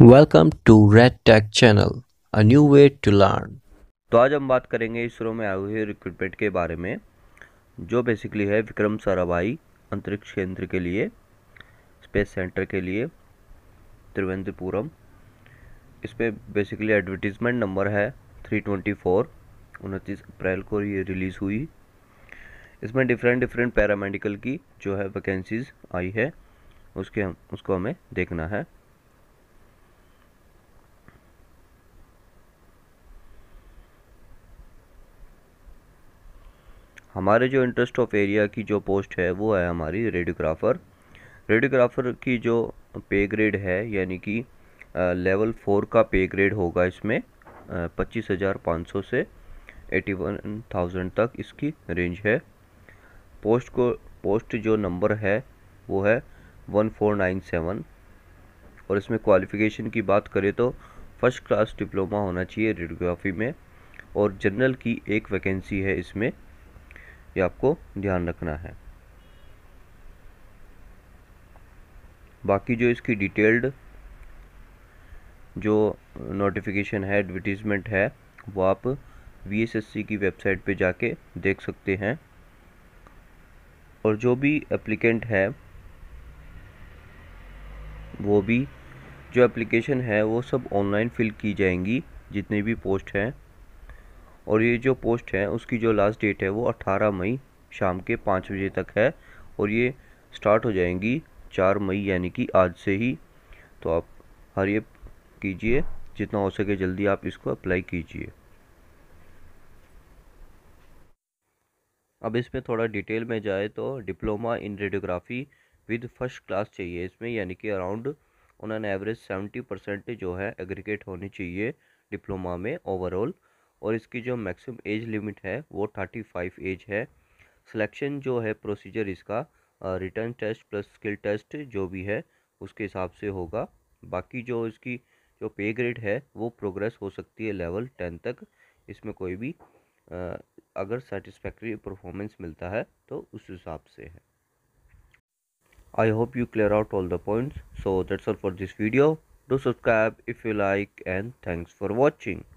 welcome to red tech channel a new way to learn तो आज हम बात करेंगे इसरो में आए हुए रिक्रूटमेंट के बारे में जो बेसिकली है विक्रम साराभाई अंतरिक्ष केंद्र के लिए स्पेस सेंटर के लिए त्रिवेंद्रपुरम इस पर बेसिकली एडवर्टीज़मेंट नंबर है थ्री ट्वेंटी फोर उनतीस अप्रैल को ये रिलीज़ हुई इसमें डिफरेंट डिफरेंट पैरामेडिकल की जो है वैकेंसीज आई है उसके हम उसको हमें देखना है हमारे जो इंटरेस्ट ऑफ एरिया की जो पोस्ट है वो है हमारी रेडियोग्राफर रेडियोग्राफर की जो पे ग्रेड है यानी कि लेवल फोर का पे ग्रेड होगा इसमें पच्चीस हज़ार पाँच सौ से एटी वन थाउजेंड तक इसकी रेंज है पोस्ट को पोस्ट जो नंबर है वो है वन फोर नाइन सेवन और इसमें क्वालिफ़िकेशन की बात करें तो फ़र्स्ट क्लास डिप्लोमा होना चाहिए रेडियोग्राफी में और जनरल की एक वैकेंसी है इसमें ये आपको ध्यान रखना है बाकी जो इसकी डिटेल्ड जो नोटिफिकेशन है एडवर्टीज़मेंट है वो आप वी की वेबसाइट पे जाके देख सकते हैं और जो भी एप्लीकेंट है वो भी जो एप्लीकेशन है वो सब ऑनलाइन फिल की जाएंगी जितनी भी पोस्ट हैं और ये जो पोस्ट है उसकी जो लास्ट डेट है वो 18 मई शाम के पाँच बजे तक है और ये स्टार्ट हो जाएंगी चार मई यानी कि आज से ही तो आप हर ये कीजिए जितना हो सके जल्दी आप इसको अप्लाई कीजिए अब इसमें थोड़ा डिटेल में जाए तो diploma in radiography with first class चाहिए इसमें यानी कि अराउंड उन्होंने एवरेज सेवेंटी परसेंट जो है एग्रीगेट होनी चाहिए डिप्लोमा में ओवरऑल और इसकी जो मैक्सिमम एज लिमिट है वो थर्टी फाइव एज है सिलेक्शन जो है प्रोसीजर इसका written test plus skill test जो भी है उसके हिसाब से होगा बाकी जो इसकी जो पे ग्रेड है वो प्रोग्रेस हो सकती है लेवल टेन तक इसमें कोई भी आ, अगर सेटिस्फैक्ट्री परफॉर्मेंस मिलता है तो उस हिसाब से है I hope you clear out all the points so that's all for this video do subscribe if you like and thanks for watching